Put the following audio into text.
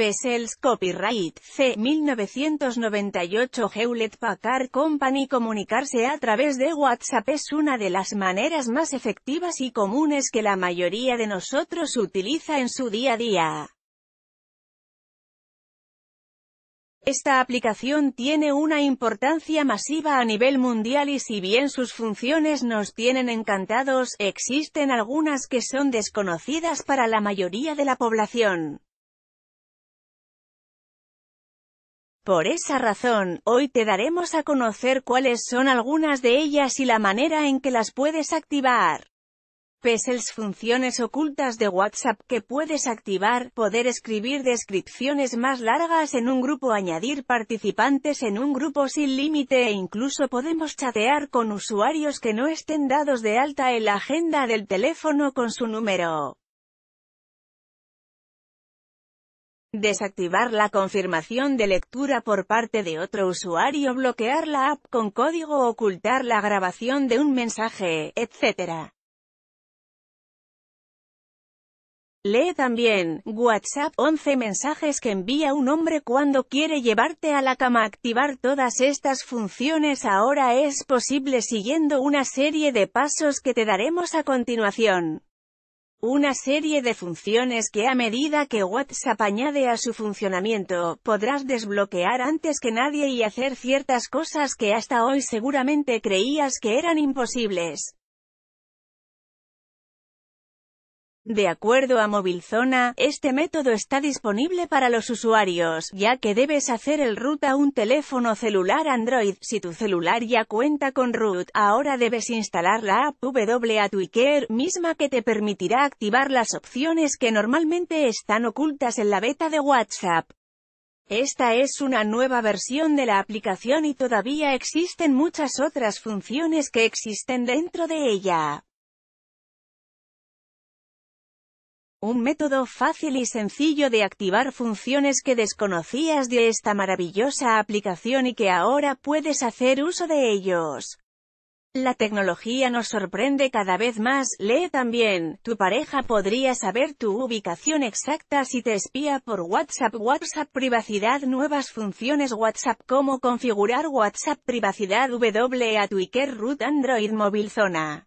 Vessels Copyright C. 1998 Hewlett Packard Company Comunicarse a través de WhatsApp es una de las maneras más efectivas y comunes que la mayoría de nosotros utiliza en su día a día. Esta aplicación tiene una importancia masiva a nivel mundial y si bien sus funciones nos tienen encantados, existen algunas que son desconocidas para la mayoría de la población. Por esa razón, hoy te daremos a conocer cuáles son algunas de ellas y la manera en que las puedes activar. Pesels funciones ocultas de WhatsApp que puedes activar, poder escribir descripciones más largas en un grupo, añadir participantes en un grupo sin límite e incluso podemos chatear con usuarios que no estén dados de alta en la agenda del teléfono con su número. Desactivar la confirmación de lectura por parte de otro usuario, bloquear la app con código, ocultar la grabación de un mensaje, etc. Lee también, WhatsApp, 11 mensajes que envía un hombre cuando quiere llevarte a la cama. Activar todas estas funciones ahora es posible siguiendo una serie de pasos que te daremos a continuación una serie de funciones que a medida que WhatsApp añade a su funcionamiento, podrás desbloquear antes que nadie y hacer ciertas cosas que hasta hoy seguramente creías que eran imposibles. De acuerdo a Movilzona, este método está disponible para los usuarios, ya que debes hacer el root a un teléfono celular Android. Si tu celular ya cuenta con root, ahora debes instalar la app Tweaker, misma que te permitirá activar las opciones que normalmente están ocultas en la beta de WhatsApp. Esta es una nueva versión de la aplicación y todavía existen muchas otras funciones que existen dentro de ella. Un método fácil y sencillo de activar funciones que desconocías de esta maravillosa aplicación y que ahora puedes hacer uso de ellos. La tecnología nos sorprende cada vez más, lee también, tu pareja podría saber tu ubicación exacta si te espía por WhatsApp WhatsApp privacidad nuevas funciones WhatsApp cómo configurar WhatsApp privacidad w a Twitter root Android móvil zona